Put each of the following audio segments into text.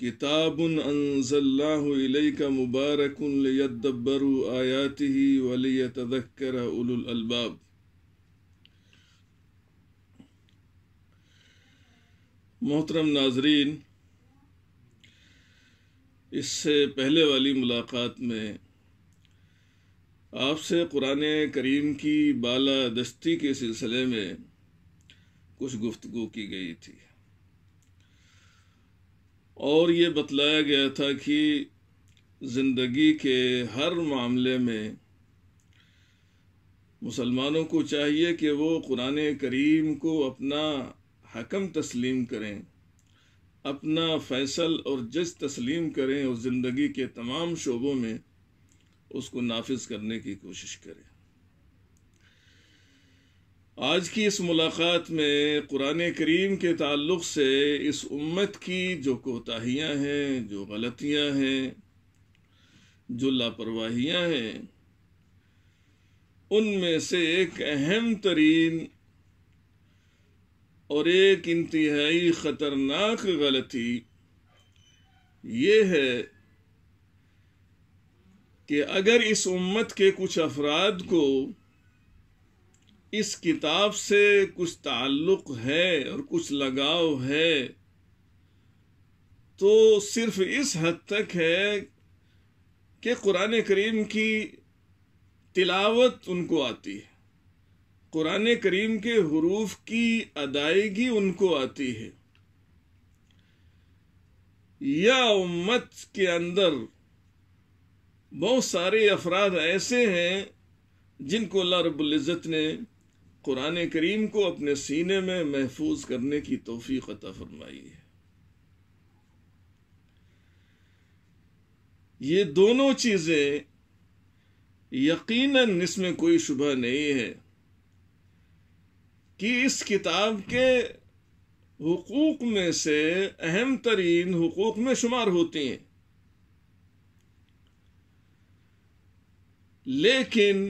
किताबुन अनजल्लाका मुबारक लियदब्बरु आयाति वलियतदक्कर उलुल मोहतरम नाजरीन इससे पहले वाली मुलाकात में आपसे कुरान करीम की बाला दस्ती के सिलसिले में कुछ गुफ्तु की गई थी और ये बतलाया गया था कि ज़िंदगी के हर मामले में मुसलमानों को चाहिए कि वो कुरान करीम को अपना हकम तस्लीम करें अपना फैसल और जज तस्लीम करें और ज़िंदगी के तमाम शोबों में उसको नाफिज करने की कोशिश करें आज की इस मुलाकात में कुरान करीम के ताल्लुक से इस उम्मत की जो कोताहियाँ हैं जो गलतियाँ हैं जो लापरवाहियाँ हैं उनमें से एक अहम तरीन और एक इंतहाई ख़तरनाक गलती ये है कि अगर इस उम्मत के कुछ अफराद को इस किताब से कुछ ताल्लुक है और कुछ लगाव है तो सिर्फ इस हद तक है कि कुरान करीम की तिलावत उनको आती है कुरान करीम के हरूफ की अदायगी उनको आती है या उम्मत के अंदर बहुत सारे अफराद ऐसे हैं जिनको अल्लाह रबुल्ज़त ने कुरान करीम को अपने सीने में महफूज करने की तोफ़ी अता फरमाई है ये दोनों चीज़ें यकीनन इसमें कोई शुभ नहीं है कि इस किताब के हकूक में से अहम तरीन हकूक में शुमार होती हैं लेकिन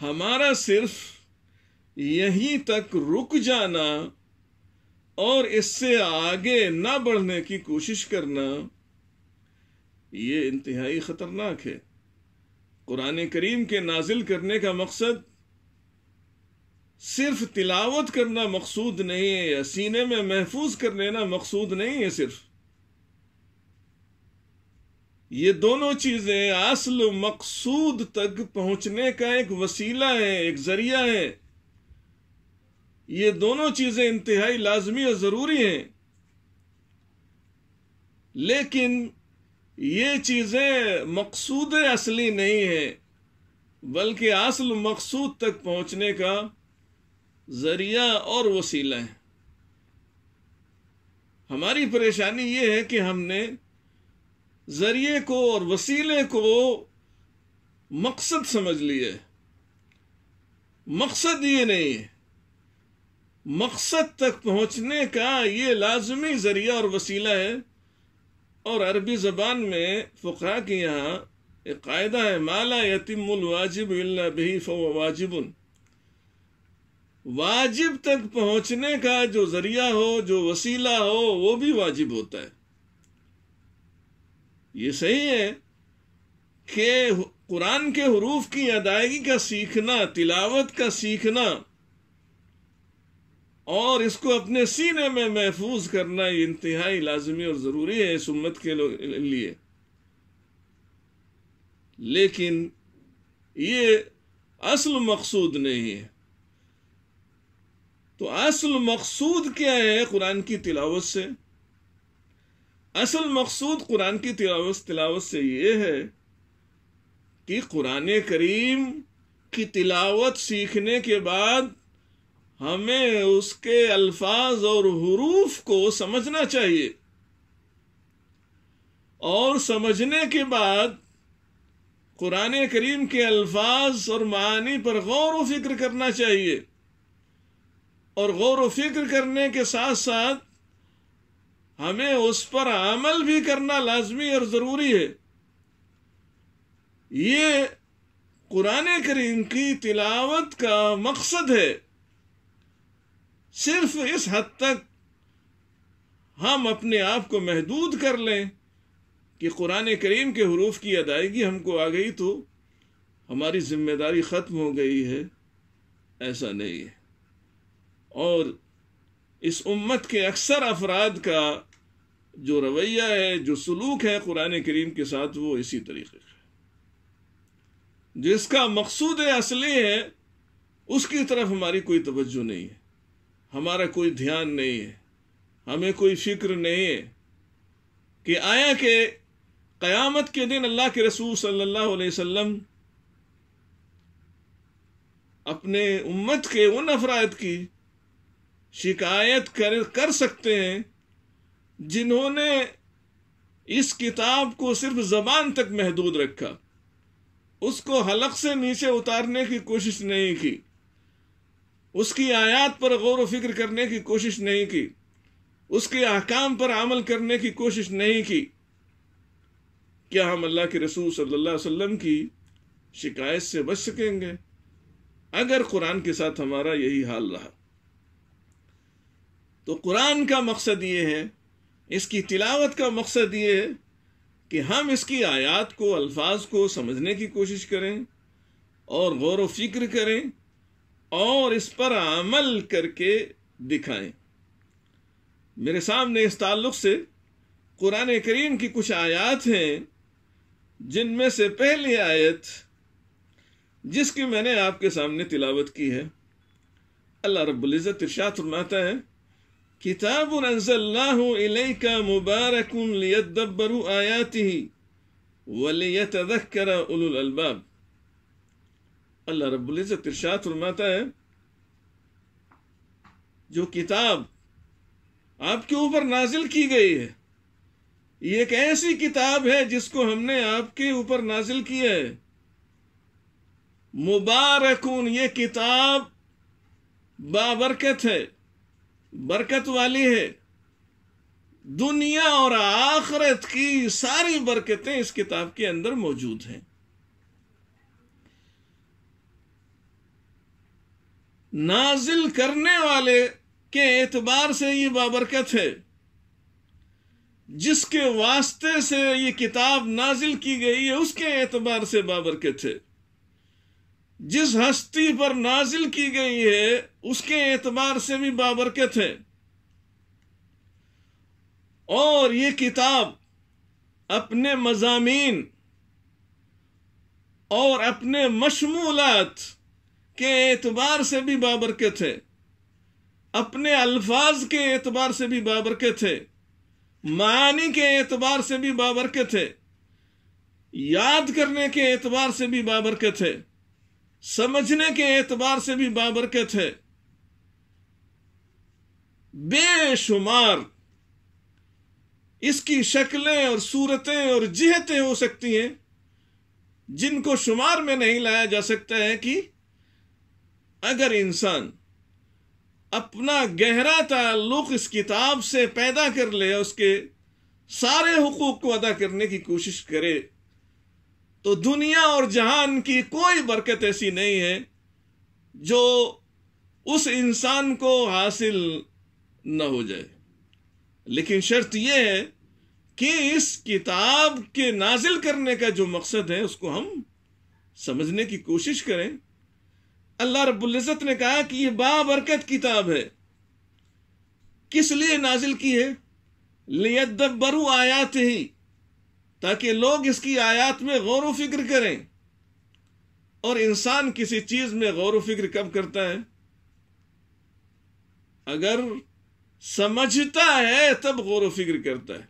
हमारा सिर्फ यहीं तक रुक जाना और इससे आगे ना बढ़ने की कोशिश करना ये इंतहाई ख़तरनाक है कुरान करीम के नाजिल करने का मकसद सिर्फ तिलावत करना मकसूद नहीं है या सीने में महफूज कर लेना मकसूद नहीं है सिर्फ ये दोनों चीजें असल मकसूद तक पहुंचने का एक वसीला है एक जरिया है ये दोनों चीजें इंतहाई लाजमी और जरूरी हैं लेकिन ये चीजें मकसूद असली नहीं है बल्कि असल मकसूद तक पहुंचने का जरिया और वसीला है हमारी परेशानी ये है कि हमने जरिए को और वसीले को मकसद समझ लिए मकसद ये नहीं है मकसद तक पहुंचने का ये लाजमी जरिया और वसीला है और अरबी जबान में फ़ुका के यहाँ एक कायदा है माला यतिमुल वाजिब बही वाजिब वाजिब तक पहुंचने का जो जरिया हो जो वसीला हो वो भी वाजिब होता है ये सही है कि कुरान के हरूफ की अदायगी का सीखना तिलावत का सीखना और इसको अपने सीने में महफूज करना ये इंतहाई लाजमी और ज़रूरी है इस उम्मत के लिए लेकिन ये असल मकसूद नहीं है तो असल मकसूद क्या है कुरान की तिलावत से असल मकसूद कुरान की तिलावत तिलावत से ये है कि कुरान करीम की तिलावत सीखने के बाद हमें उसके अल्फाज और हरूफ को समझना चाहिए और समझने के बाद कुरान करीम के अल्फाज और मानी पर गौर व फिक्र करना चाहिए और गौर व फिक्र करने के साथ साथ हमें उस पर अमल भी करना लाजमी और ज़रूरी है ये कुरान करीम की तिलावत का मकसद है सिर्फ इस हद तक हम अपने आप को महदूद कर लें कि कुरान करीम के हरूफ की अदायगी हमको आ गई तो हमारी जिम्मेदारी ख़त्म हो गई है ऐसा नहीं है और इस उम्मत के अक्सर अफराद का जो रवैया है जो सलूक है कुरान करीम के साथ वो इसी तरीके का जिसका मकसूद असली है उसकी तरफ हमारी कोई तवज्जो नहीं है हमारा कोई ध्यान नहीं है हमें कोई फिक्र नहीं है कि आया के क़यामत के दिन अल्लाह के रसूल सल्लल्लाहु अलैहि वसल्लम अपने उम्मत के उन अफराद की शिकायत कर कर सकते हैं जिन्होंने इस किताब को सिर्फ जबान तक महदूद रखा उसको हलक से नीचे उतारने की कोशिश नहीं की उसकी आयात पर गौर व फिक्र करने की कोशिश नहीं की उसके अहकाम पर अमल करने की कोशिश नहीं की क्या हम अल्लाह के रसूल सल्लल्लाहु अलैहि वसल्लम की शिकायत से बच सकेंगे अगर कुरान के साथ हमारा यही हाल रहा तो कुरान का मकसद ये है इसकी तिलावत का मकसद ये है कि हम इसकी आयात को अल्फाज को समझने की कोशिश करें और गौर व फिक्र करें और इस पर अमल करके दिखाएं मेरे सामने इस ताल्लुक से कुरान करीम की कुछ आयात हैं जिनमें से पहली आयत जिसकी मैंने आपके सामने तिलावत की है अल्लाह रब्बुल इज़्ज़त इरशाद फरमाता है किताब इलैका मुबारक लियदब्बरु आयातिही वलियतذكر उलुल अलबाब अल्लाह रब्बुल इज्जत इरशाद फरमाता है जो किताब आपके ऊपर नाजिल की गई है ये एक ऐसी किताब है जिसको हमने आपके ऊपर नाजिल किया है मुबारकून ये किताब बाबरकत है बरकत वाली है दुनिया और आखरत की सारी बरकतें इस किताब के अंदर मौजूद हैं नाजिल करने वाले के एतबार से ये बाबरकत है जिसके वास्ते से ये किताब नाजिल की गई है उसके एतबार से बाबरकत है जिस हस्ती पर नाजिल की गई है उसके एतबार से भी बाबरकत है और ये किताब अपने मजामीन और अपने मशमूलत के एतबार से भी बाबरकत है अपने अल्फाज के एतबार से भी बाबरकत है मानी के एतबार से भी बाबरकत है याद करने के एतबार से भी बाबरकत है समझने के एतबार से भी बाबरकत है बेशुमार इसकी शक्लें और सूरतें और जिहतें हो सकती हैं जिनको शुमार में नहीं लाया जा सकता है कि अगर इंसान अपना गहरा ताल्लुक इस किताब से पैदा कर ले उसके सारे हुकूक को अदा करने की कोशिश करे तो दुनिया और जहान की कोई बरकत ऐसी नहीं है जो उस इंसान को हासिल न हो जाए लेकिन शर्त यह है कि इस किताब के नाजिल करने का जो मकसद है उसको हम समझने की कोशिश करें अल्लाह रबुल्जत ने कहा कि यह बाबरकत किताब है किस लिए नाजिल की है लियदब्बरु आयात ही ताकि लोग इसकी आयात में गौर फिक्र करें और इंसान किसी चीज में गौर फिक्र कब करता है अगर समझता है तब गौर फिक्र करता है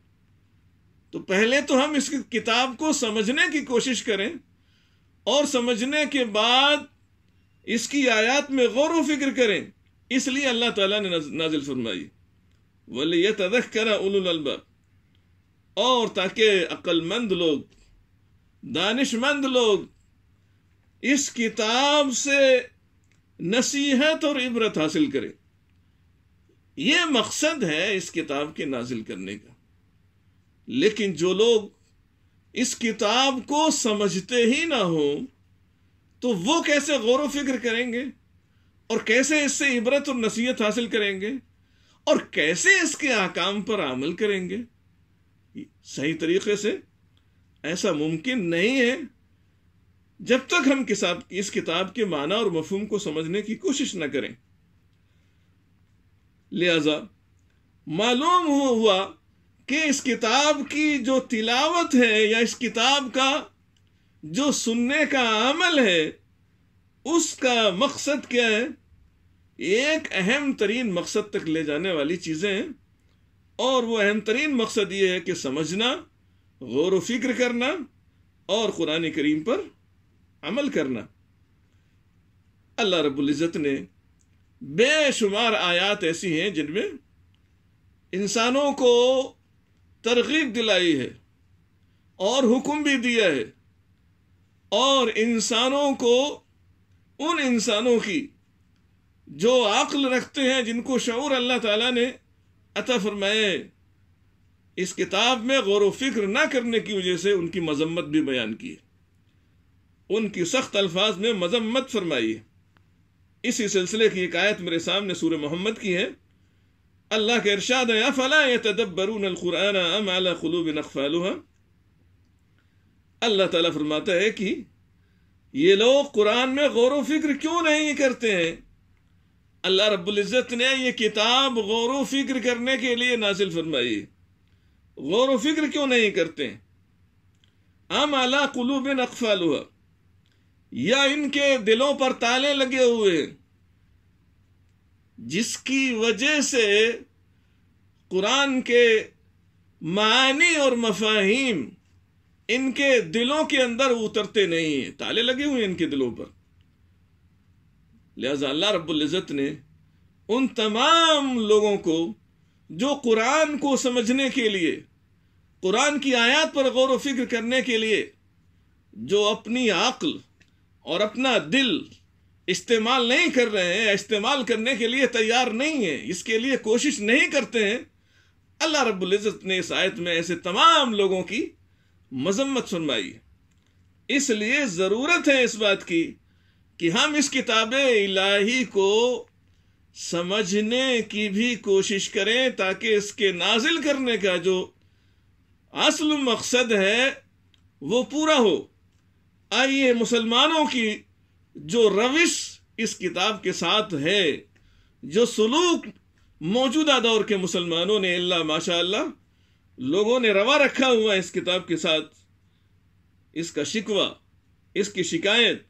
तो पहले तो हम इस किताब को समझने की कोशिश करें और समझने के बाद इसकी आयात में गौर फिक्र करें इसलिए अल्लाह ताला ने नाजिल फरमाई वली तदख करा उलुल और ताकि अक्लमंद लोग दानिशमंद लोग इस किताब से नसीहत और इबरत हासिल करें यह मकसद है इस किताब के नाजिल करने का लेकिन जो लोग इस किताब को समझते ही ना हो तो वो कैसे गौर फिक्र करेंगे और कैसे इससे इबरत और नसीहत हासिल करेंगे और कैसे इसके आकाम पर अमल करेंगे सही तरीके से ऐसा मुमकिन नहीं है जब तक हम किसाब इस किताब के माना और मफहम को समझने की कोशिश न करें लिहाजा मालूम हुआ कि इस किताब की जो तिलावत है या इस किताब का जो सुनने का अमल है उसका मकसद क्या है एक अहम तरीन मकसद तक ले जाने वाली चीज़ें हैं और वह अहम तरीन मकसद ये है कि समझना गौर फिक्र करना और कुरान करीम पर अमल करना अल्लाह रबुल्ज़त ने बेशुमार आयात ऐसी हैं जिनमें इंसानों को तरगीब दिलाई है और हुक्म भी दिया है और इंसानों को उन इंसानों की जो अक्ल रखते हैं जिनको शूर अल्लाह ताला ने अतः फरमाए इस किताब में गौर फिक्र ना करने की वजह से उनकी मजम्मत भी बयान की उनकी सख्त अल्फाज में मजम्मत फरमाई इसी सिलसिले की एक आयत मेरे सामने सूर्य मोहम्मद की है अल्लाह के इरशाद है फला तदब्बरून कुरान अम अला अल्लाह ताला फरमाता है कि ये लोग कुरान में गौर व फिक्र क्यों नहीं करते हैं अल्लाह रबुल्जत ने यह किताब गौर व फिक्र करने के लिए नाजिल फरमाई गौर व फिक्र क्यों नहीं करते आम आला कुलूब अकफाल हुआ या इनके दिलों पर ताले लगे हुए जिसकी वजह से कुरान के मानी और मफाहिम इनके दिलों के अंदर उतरते नहीं हैं ताले लगे हुए हैं इनके दिलों पर लिहाजा अल्लाह रब्ज़त ने उन तमाम लोगों को जो कुरान को समझने के लिए कुरान की आयत पर गौर व फिक्र करने के लिए जो अपनी अक्ल और अपना दिल इस्तेमाल नहीं कर रहे हैं इस्तेमाल करने के लिए तैयार नहीं है इसके लिए कोशिश नहीं करते हैं अल्लाह रबुल्ज़त ने इस आयत में ऐसे तमाम लोगों की मजम्मत सुनवाई इसलिए ज़रूरत है इस बात की कि हम इस किताब इलाही को समझने की भी कोशिश करें ताकि इसके नाजिल करने का जो असल मकसद है वो पूरा हो आइए मुसलमानों की जो रविश इस किताब के साथ है जो सलूक मौजूदा दौर के मुसलमानों ने अल्लाह माशा लोगों ने रवा रखा हुआ इस किताब के साथ इसका शिकवा इसकी शिकायत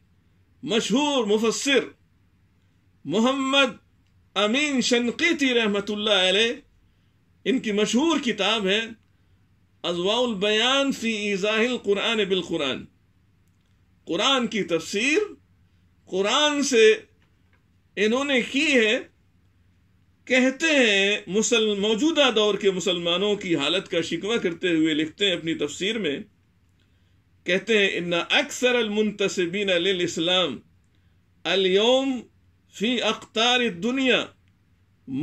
मशहूर मुफसर मोहम्मद अमीन शनकीती रहमत इनकी मशहूर किताब है अजवाउल बयान फी ईजाहिल कुरान बिल कुरान कुरान की तफसीर कुरान से इन्होंने की है कहते हैं मुसल मौजूदा दौर के मुसलमानों की हालत का शिकवा करते हुए लिखते हैं अपनी तफसीर में कहते हैं इन्ना अक्सर अलमुंतसबिन इस्लाम अलियोम फी अख्तार दुनिया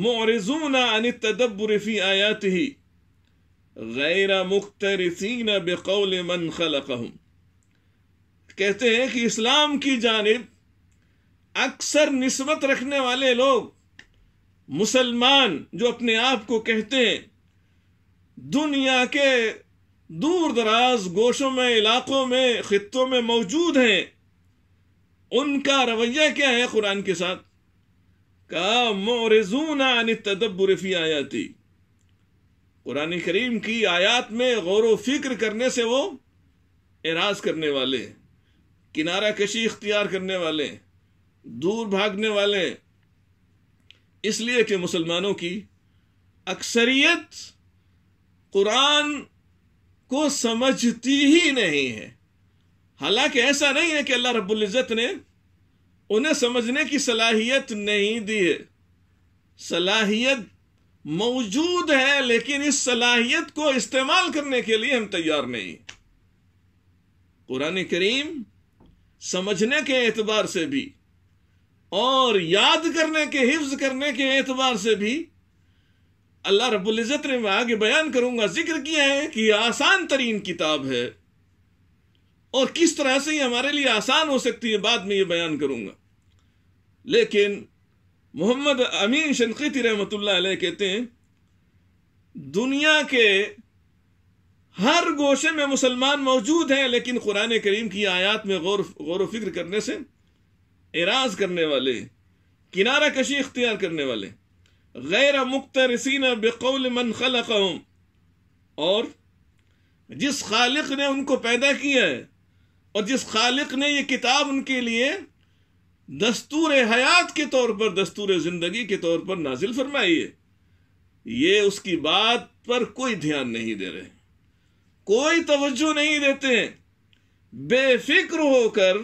मोरजून अन तदब्बर फी आयात ही गैर मुख्तरसिन बकौल मन खल कहते हैं कि इस्लाम की जानब अक्सर नस्बत रखने वाले लोग मुसलमान जो अपने आप को कहते हैं दुनिया के दूर दराज गोशों में इलाकों में खितों में मौजूद हैं उनका रवैया क्या है कुरान के साथ का मोरजून अन तदब्बर फी आयाती कुरान करीम की आयात में गौर व फिक्र करने से वो एराज करने वाले किनारा कशी इख्तियार करने वाले दूर भागने वाले इसलिए कि मुसलमानों की अक्सरियत कुरान को समझती ही नहीं है हालांकि ऐसा नहीं है कि अल्लाह इज़्ज़त ने उन्हें समझने की सलाहियत नहीं दी है सलाहियत मौजूद है लेकिन इस सलाहियत को इस्तेमाल करने के लिए हम तैयार नहीं कुरान करीम समझने के एतबार से भी और याद करने के हिफ्ज करने के एतबार से भी अल्लाह रबुल्ज़त ने मैं आगे बयान करूंगा जिक्र किया है कि आसान तरीन किताब है और किस तरह से ही हमारे लिए आसान हो सकती है बाद में ये बयान करूंगा लेकिन मोहम्मद अमीन शनकीती रहमत कहते हैं दुनिया के हर गोशे में मुसलमान मौजूद हैं लेकिन कुरान करीम की आयात में गौर गौर फिक्र करने से एराज करने वाले किनारा कशी इख्तियार करने वाले गैर मुख्तरसिन बेकौल मन खलक और जिस खालिक ने उनको पैदा किया है और जिस खालिक ने यह किताब उनके लिए दस्तूर हयात के तौर पर दस्तूर ज़िंदगी के तौर पर नाजिल फरमाई है ये उसकी बात पर कोई ध्यान नहीं दे रहे कोई तवज्जो नहीं देते बेफिक्र होकर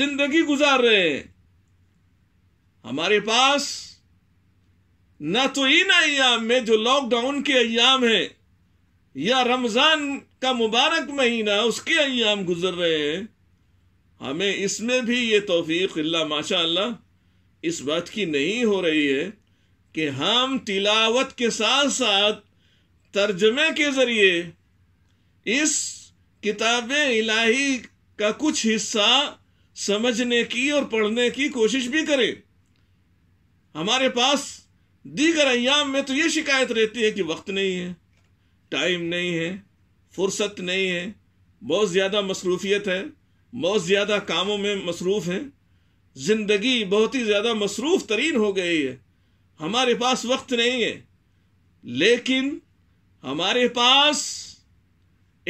जिंदगी गुजार रहे हैं हमारे पास ना तो इन अयाम में जो लॉकडाउन के अयाम है या रमजान का मुबारक महीना उसके अयाम गुजर रहे हैं हमें इसमें भी ये तोफीक अल्लाह माशा इस बात की नहीं हो रही है कि हम तिलावत के साथ साथ तर्जमे के ज़रिए इस किताब इलाही का कुछ हिस्सा समझने की और पढ़ने की कोशिश भी करें हमारे पास दीगर अयाम में तो ये शिकायत रहती है कि वक्त नहीं है टाइम नहीं है फुर्सत नहीं है बहुत ज़्यादा मसरूफियत है बहुत ज़्यादा कामों में मसरूफ़ हैं ज़िंदगी बहुत ही ज़्यादा मसरूफ़ तरीन हो गई है हमारे पास वक्त नहीं है लेकिन हमारे पास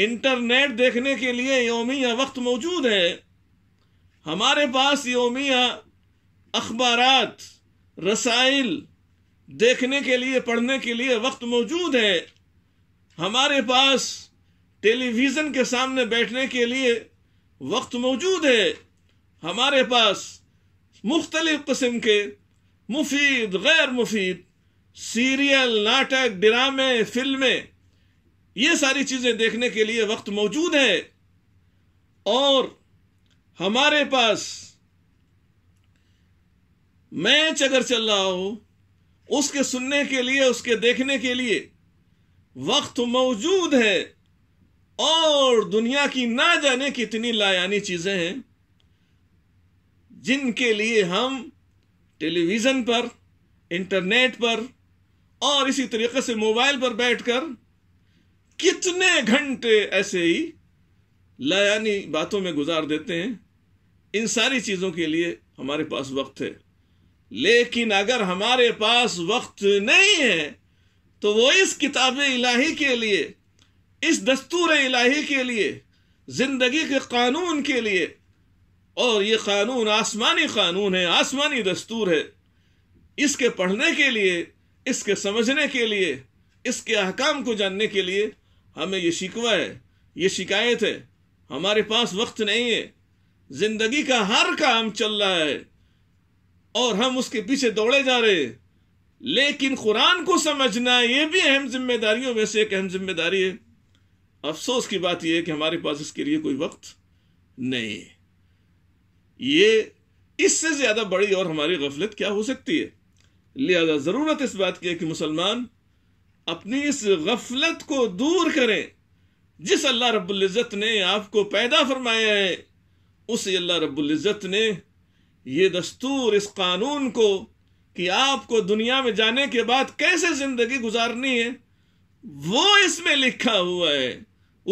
इंटरनेट देखने के लिए योमिया वक्त मौजूद है हमारे पास योमिया अखबार रसाइल देखने के लिए पढ़ने के लिए वक्त मौजूद है हमारे पास टेलीविज़न के सामने बैठने के लिए वक्त मौजूद है हमारे पास मुख्तलिफ किस्म के मुफीद गैर मुफीद सीरियल नाटक ड्रामे फिल्में ये सारी चीज़ें देखने के लिए वक्त मौजूद है और हमारे पास मैच अगर चल रहा हो उसके सुनने के लिए उसके देखने के लिए वक्त मौजूद है और दुनिया की ना जाने कितनी लायानी चीजें हैं जिनके लिए हम टेलीविजन पर इंटरनेट पर और इसी तरीके से मोबाइल पर बैठकर कितने घंटे ऐसे ही लायानी बातों में गुजार देते हैं इन सारी चीज़ों के लिए हमारे पास वक्त है लेकिन अगर हमारे पास वक्त नहीं है तो वो इस किताब इलाही के लिए इस दस्तूर इलाही के लिए जिंदगी के कानून के लिए और ये कानून आसमानी कानून है आसमानी दस्तूर है इसके पढ़ने के लिए इसके समझने के लिए इसके अहकाम को जानने के लिए हमें ये शिकवा है ये शिकायत है हमारे पास वक्त नहीं है जिंदगी का हर काम चल रहा है और हम उसके पीछे दौड़े जा रहे लेकिन कुरान को समझना यह भी अहम जिम्मेदारियों में से एक अहम जिम्मेदारी है अफसोस की बात यह है कि हमारे पास इसके लिए कोई वक्त नहीं है ये इससे ज्यादा बड़ी और हमारी गफलत क्या हो सकती है लिहाजा जरूरत इस बात की है कि मुसलमान अपनी इस गफलत को दूर करें जिस अल्लाह इज़्ज़त ने आपको पैदा फरमाया है उस अल्लाह इज़्ज़त ने ये दस्तूर इस कानून को कि आपको दुनिया में जाने के बाद कैसे जिंदगी गुजारनी है वो इसमें लिखा हुआ है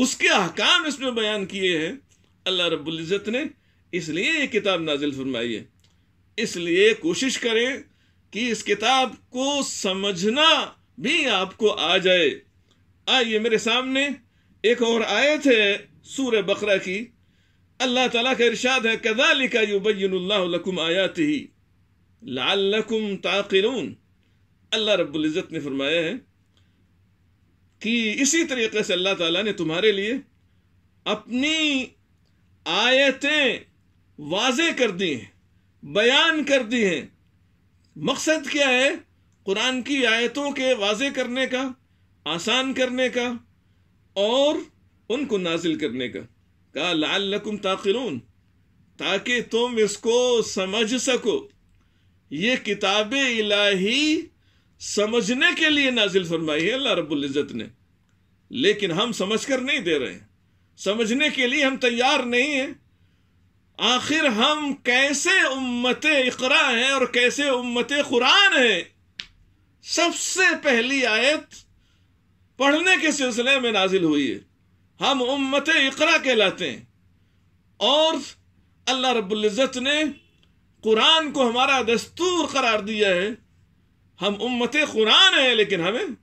उसके अहकाम इसमें बयान किए हैं अल्लाह रब्बुल इज़्ज़त ने इसलिए ये किताब नाजिल फरमाई है इसलिए कोशिश करें कि इस किताब को समझना भी आपको आ जाए आइए मेरे सामने एक और आयत है सूर्य बकरा की अल्लाह तला का इरशाद है कदालिका युबैनकुम आयात ही लालकुम ताकिलून अल्लाह रब्ज़त ने फरमाया है कि इसी तरीके से अल्लाह ताला ने तुम्हारे लिए अपनी आयतें वाज कर दी हैं बयान कर दी हैं मकसद क्या है कुरान की आयतों के वाज करने का आसान करने का और उनको नाजिल करने का कहा लकुम ताकिलून ताकि तुम इसको समझ सको ये किताब इलाही समझने के लिए नाजिल फरमाई है अल्लाह रबुल्ज़त ने लेकिन हम समझ कर नहीं दे रहे हैं समझने के लिए हम तैयार नहीं हैं आखिर हम कैसे उम्मत इकरा हैं और कैसे उम्मत कुरान हैं सबसे पहली आयत पढ़ने के सिलसिले में नाजिल हुई है हम उम्मत इकरा कहलाते हैं और अल्लाह रबुल्ज़त ने कुरान को हमारा दस्तूर करार दिया है हम उम्मत कुरान है लेकिन हमें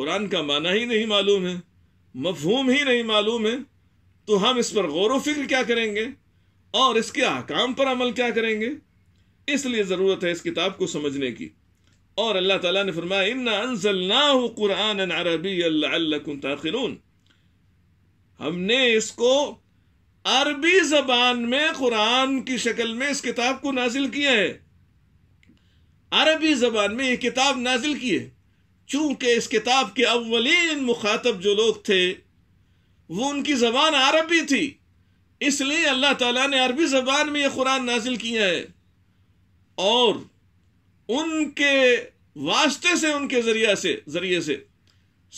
कुरान का माना ही नहीं मालूम है मफहूम ही नहीं मालूम है तो हम इस पर गौर फिक्र क्या करेंगे और इसके अहकाम पर अमल क्या करेंगे इसलिए ज़रूरत है इस किताब को समझने की और अल्लाह ताला ने फरमाया इन्ना अनजल्लाहु कुरान अरबी ताखिरून हमने इसको अरबी जबान में कुरान की शक्ल में इस किताब को नाजिल किया है अरबी जबान में ये किताब नाजिल की है चूंकि इस किताब के अवलिन मुखातब जो लोग थे वो उनकी जबान अरबी थी इसलिए अल्लाह ताला ने अरबी जबान में यह कुरान नाजिल किया है और उनके वास्ते से उनके जरिया से जरिए से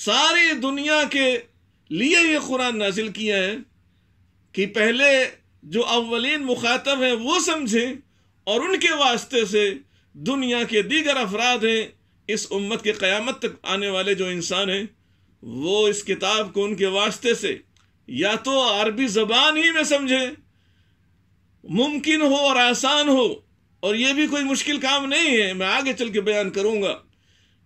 सारी दुनिया के लिए ये कुरान नाजिल किया है कि पहले जो अवलिन मुखातब हैं वो समझें और उनके वास्ते से दुनिया के दीगर अफराद हैं इस उम्मत के क़यामत तक आने वाले जो इंसान हैं वो इस किताब को उनके वास्ते से या तो अरबी ज़बान ही में समझें मुमकिन हो और आसान हो और ये भी कोई मुश्किल काम नहीं है मैं आगे चल के बयान करूँगा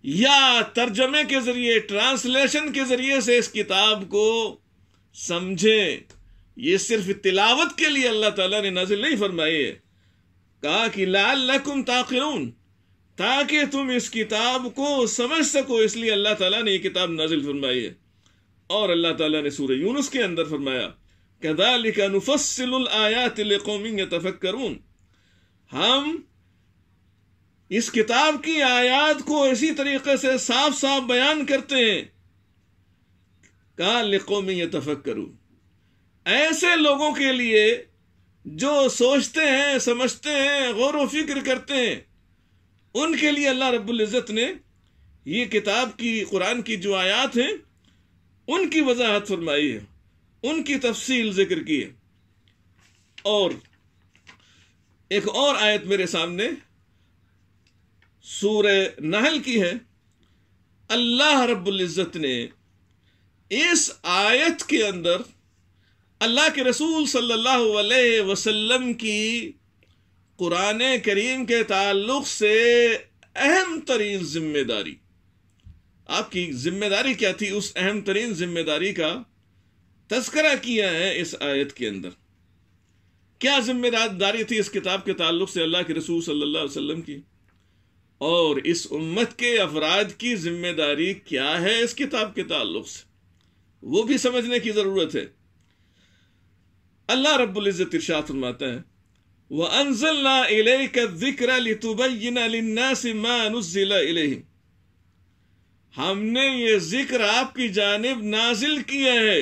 या तर्जमे के जरिए ट्रांसलेशन के जरिए से इस किताब को समझे ये सिर्फ तिलावत के लिए अल्लाह ताला ने नाजिल नहीं फरमाई है कहा कि लकुम ताकिरून ताकि तुम इस किताब को समझ सको इसलिए अल्लाह ताला ने ये किताब नाजिल फरमाई है और अल्लाह ताला ने सूर्य यूनुस के अंदर फरमाया कदालिका नुफस्सिल आयात लिकौमिन यतफक्करून हम इस किताब की आयात को इसी तरीके से साफ साफ बयान करते हैं कहा लिखो में यह तफक करूं ऐसे लोगों के लिए जो सोचते हैं समझते हैं गौर व फिक्र करते हैं उनके लिए अल्लाह रब्बुल इज़्ज़त ने ये किताब की कुरान की जो आयात हैं उनकी वजाहत फरमाई है उनकी तफसील जिक्र की है और एक और आयत मेरे सामने सूर नहल की है अल्लाह रबुल्ज़त ने इस आयत के अंदर अल्लाह के रसूल सल्लल्लाहु अलैहि वसल्लम की कुरान करीम के ताल्लुक से अहम तरीन जिम्मेदारी आपकी जिम्मेदारी क्या थी उस अहम तरीन जिम्मेदारी का तस्करा किया है इस आयत के अंदर क्या जिम्मेदारी थी इस किताब के ताल्लुक से अल्लाह के रसूल सल्लल्लाहु अलैहि वसल्लम की और इस उम्मत के अफराद की जिम्मेदारी क्या है इस किताब के ताल्लुक से वो भी समझने की ज़रूरत है अल्लाह रब्ज़त इर्शात फरमाता है व अनजल्लाबिन हमने ये जिक्र आपकी जानब नाजिल किया है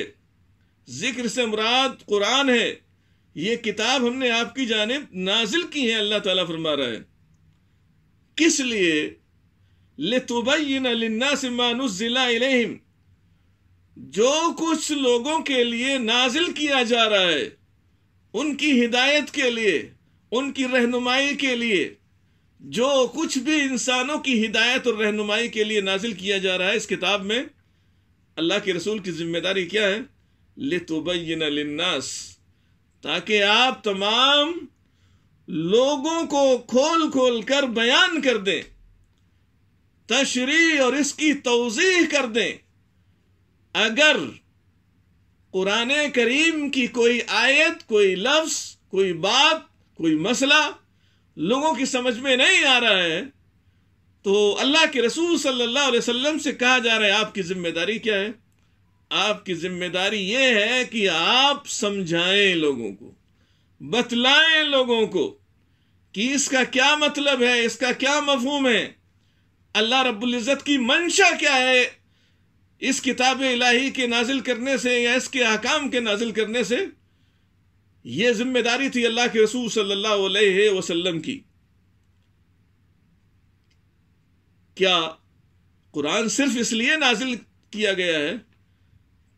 जिक्र से मुराद कुरान है ये किताब हमने आपकी जानब नाजिल की है अल्लाह ताला फरमा रहा है किस लिए लिन्नास मानुजिला जो कुछ लोगों के लिए नाजिल किया जा रहा है उनकी हिदायत के लिए उनकी रहनुमाई के लिए जो कुछ भी इंसानों की हिदायत और रहनुमाई के लिए नाजिल किया जा रहा है इस किताब में अल्लाह के रसूल की जिम्मेदारी क्या है लितुबैन लिन्नास ताकि आप तमाम लोगों को खोल खोल कर बयान कर दे तशरी और इसकी तोजीह कर दे अगर कुरान करीम की कोई आयत कोई लफ्स कोई बात कोई मसला लोगों की समझ में नहीं आ रहा है तो अल्लाह के रसूल सल्लल्लाहु अलैहि वसल्लम से कहा जा रहा है आपकी जिम्मेदारी क्या है आपकी जिम्मेदारी यह है कि आप समझाएं लोगों को बतलाएं लोगों को कि इसका क्या मतलब है इसका क्या मफहूम है अल्लाह रबुल्जत की मंशा क्या है इस किताब इलाही के नाजिल करने से या इसके अहकाम के नाजिल करने से यह जिम्मेदारी थी अल्लाह के रसूल सल्लल्लाहु अलैहि वसल्लम की क्या कुरान सिर्फ इसलिए नाजिल किया गया है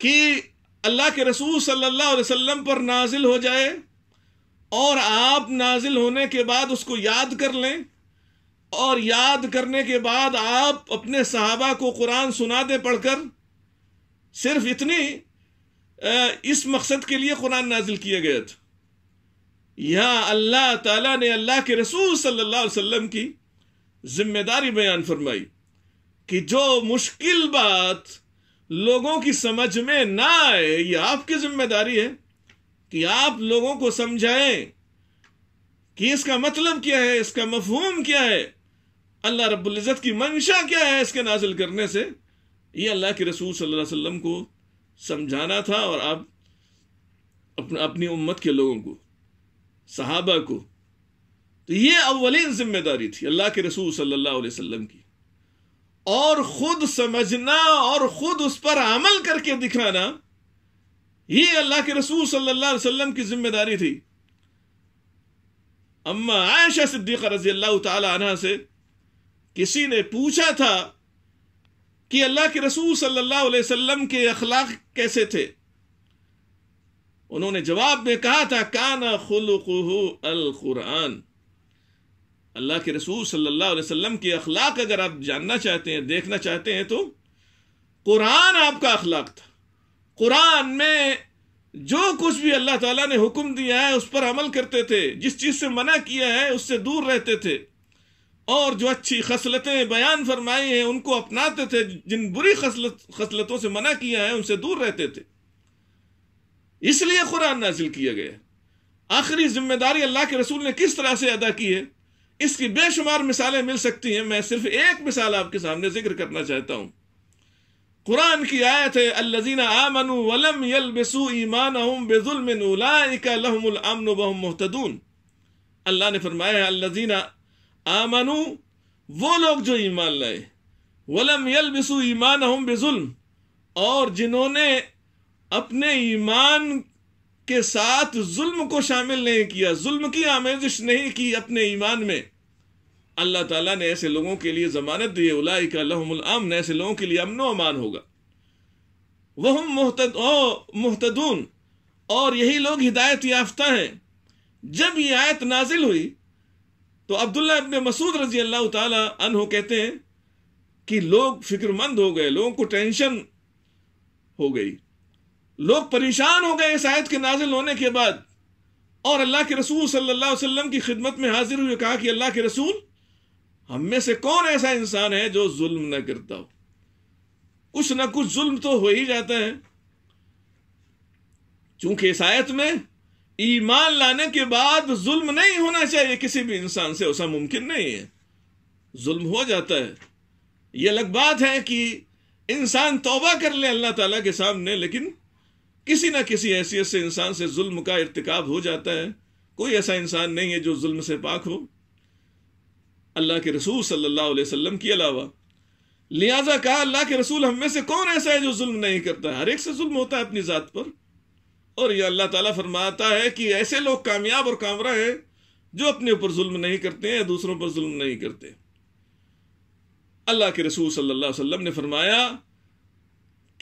कि अल्लाह के रसूल सल्लल्लाहु अलैहि वसल्लम पर नाजिल हो जाए और आप नाजिल होने के बाद उसको याद कर लें और याद करने के बाद आप अपने सहाबा को कुरान सुना दें पढ़कर सिर्फ इतनी इस मकसद के लिए कुरान नाजिल किया गया था यहाँ अल्लाह ताला ने अल्लाह के रसूल सल्लल्लाहु अलैहि वसल्लम की जिम्मेदारी बयान फरमाई कि जो मुश्किल बात लोगों की समझ में ना आए ये आपकी जिम्मेदारी है कि आप लोगों को समझाएं कि इसका मतलब क्या है इसका मफहूम क्या है अल्लाह रबुल्ज़त की मंशा क्या है इसके नाजिल करने से ये अल्लाह के रसूल सल्लल्लाहु अलैहि वसल्लम को समझाना था और आप अपन, अपनी उम्मत के लोगों को सहाबा को तो ये अवलिन जिम्मेदारी थी अल्लाह के रसूल सल्लल्लाहु अलैहि वसल्लम की और खुद समझना और खुद उस पर अमल करके दिखाना ये अल्लाह के रसूल सल्लल्लाहु अलैहि वसल्लम की जिम्मेदारी थी अम्मा आयशा सिद्दीक़ा रजी अल्लाह तला से किसी ने पूछा था कि अल्लाह के रसूल सल्लल्लाहु अलैहि वसल्लम के अखलाक कैसे थे उन्होंने जवाब में कहा था काना खुल अल कुरान अल्लाह के रसूल सल्लल्लाहु अलैहि वसल्लम के अखलाक अगर आप जानना चाहते हैं देखना चाहते हैं तो कुरान आपका अखलाक था कुरान में जो कुछ भी अल्लाह ताला ने हुक्म दिया है उस पर अमल करते थे जिस चीज़ से मना किया है उससे दूर रहते थे और जो अच्छी खसलतें बयान फरमाई हैं उनको अपनाते थे जिन बुरी खसलत खसलतों से मना किया है उनसे दूर रहते थे इसलिए कुरान नाजिल किया गया आखिरी जिम्मेदारी अल्लाह के रसूल ने किस तरह से अदा की है इसकी बेशुमार मिसालें मिल सकती हैं मैं सिर्फ एक मिसाल आपके सामने जिक्र करना चाहता हूँ कुरान की आयत है अल्लजीना आमनु वलम यलबसु ईमान बेजुल्मिन उलाइका लहमुल अल्लाह ने फरमाया है आमनु वो लोग जो ईमान लाए वलम यल यलबसु ईमान हम बेजुल्म और जिन्होंने अपने ईमान के साथ जुल्म को शामिल नहीं किया जुल्म की आमेजिश नहीं की अपने ईमान में अल्लाह ताला ने ऐसे लोगों के लिए ज़मानत दी है उलाई का ऐसे लोगों के लिए अमन अमान होगा वह मुहतदून और यही लोग हिदायत याफ्ता हैं जब ये आयत नाजिल हुई तो अब्दुल्ला अपने मसूद रजी अल्लाह तहो कहते हैं कि लोग फिक्रमंद हो गए लोगों को टेंशन हो गई लोग परेशान हो गए इस आयत के नाजिल होने के बाद और अल्लाह के रसूल सल्लल्लाहु अलैहि वसल्लम की खिदमत में हाजिर हुए कहा कि अल्लाह के रसूल हम में से कौन ऐसा इंसान है जो जुल्म न करता हो कुछ ना कुछ जुल्म तो हो ही जाता है चूंकि इस आयत में ईमान लाने के बाद जुल्म नहीं होना चाहिए किसी भी इंसान से ऐसा मुमकिन नहीं है जुल्म हो जाता है यह अलग बात है कि इंसान तौबा कर ले अल्लाह ताला के सामने लेकिन किसी ना किसी हैसियत से इंसान से जुल्म का इरतकब हो जाता है कोई ऐसा इंसान नहीं है जो जुल्म से पाक हो अल्लाह के रसूल सल्लल्लाहु अलैहि वसल्लम के अलावा लिहाजा कहा अल्लाह के रसूल हम में से कौन ऐसा है जो जुल्म नहीं करता है हर एक से जुल्म होता है अपनी ज़ात पर और यह अल्लाह ताला फरमाता है कि ऐसे लोग कामयाब और कामरा हैं जो अपने ऊपर जुल्म नहीं करते हैं दूसरों पर जुल्म नहीं करते अल्लाह के रसूल सल्लल्लाहु अलैहि वसल्लम ने फरमाया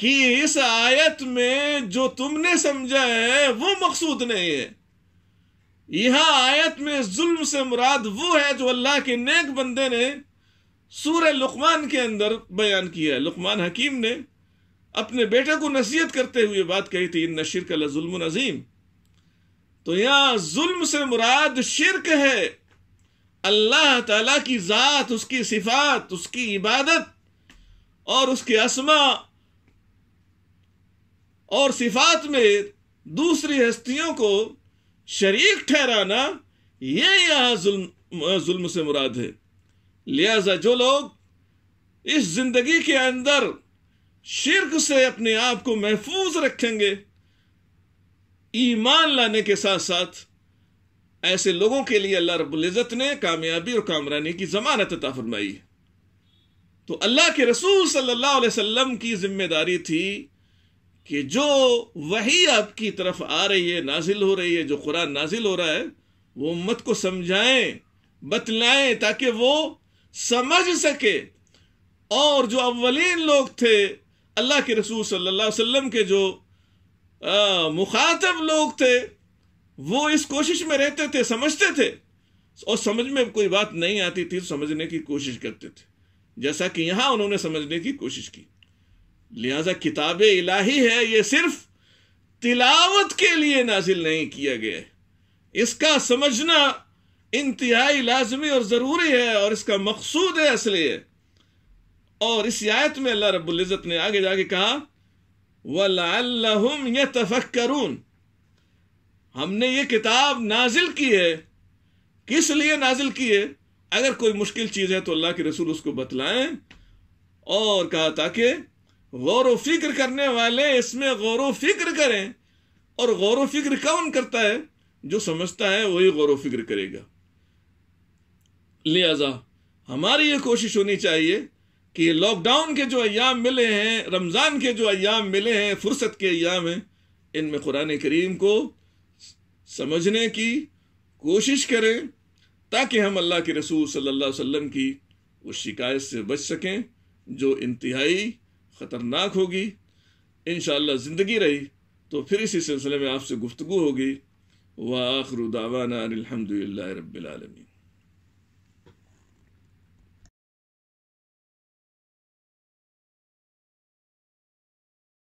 कि इस आयत में जो तुमने समझा है वो मकसूद नहीं है यहां आयत में जुल्म से मुराद वो है जो अल्लाह के नेक बंदे ने सूर लुकमान के अंदर बयान किया है लुकमान हकीम ने अपने बेटे को नसीहत करते हुए बात कही थी इन नशिर का जुल्म नजीम तो यहां जुल्म से मुराद शिरक है अल्लाह ताला की ज़ात उसकी सिफात उसकी इबादत और उसके असमा और सिफात में दूसरी हस्तियों को शरीक ठहराना ये यहां जुल्म जुल्म से मुराद है लिहाजा जो लोग इस जिंदगी के अंदर शिरक से अपने आप को महफूज रखेंगे ईमान लाने के साथ साथ ऐसे लोगों के लिए अल्लाह रबुल्ज़त ने कामयाबी और कामरानी की जमानत अता फरमाई तो अल्लाह के रसूल सल्लल्लाहु अलैहि वसल्लम की जिम्मेदारी थी कि जो वही आपकी तरफ आ रही है नाजिल हो रही है जो कुरान नाजिल हो रहा है वो उम्मत को समझाएं बतलाएं ताकि वो समझ सके और जो अव्वलीन लोग थे अल्लाह के रसूल सल्लल्लाहु अलैहि वसल्लम के जो मुखातब लोग थे वो इस कोशिश में रहते थे समझते थे और समझ में कोई बात नहीं आती थी तो समझने की कोशिश करते थे जैसा कि यहाँ उन्होंने समझने की कोशिश की लिहाजा किताब इलाही है ये सिर्फ तिलावत के लिए नाजिल नहीं किया गया इसका समझना इंतहाई लाजमी और ज़रूरी है और इसका मकसूद है असली है और इस आयत में अल्लाह रबुल्ज़त ने आगे जाके कहा वम तफक तफक्रून हमने ये किताब नाजिल की है किस लिए नाजिल की है अगर कोई मुश्किल चीज़ है तो अल्लाह के रसूल उसको बतलाएं और कहा ताकि गौर फिक्र करने वाले इसमें गौर व फिक्र करें और गौर फिक्र कौन करता है जो समझता है वही गौर फिक्र करेगा लिहाजा हमारी ये कोशिश होनी चाहिए कि लॉकडाउन के जो अयाम मिले हैं रमज़ान के जो अयाम मिले हैं फुर्सत के अयाम हैं इनमें कुरान करीम को समझने की कोशिश करें ताकि हम अल्लाह के रसूल सल्लल्लाहु अलैहि वसल्लम की उस शिकायत से बच सकें जो इंतहाई ख़तरनाक होगी इन ज़िंदगी रही तो फिर इसी सिलसिले में आपसे गुफ्तु होगी व आखरुदावाना रबालमी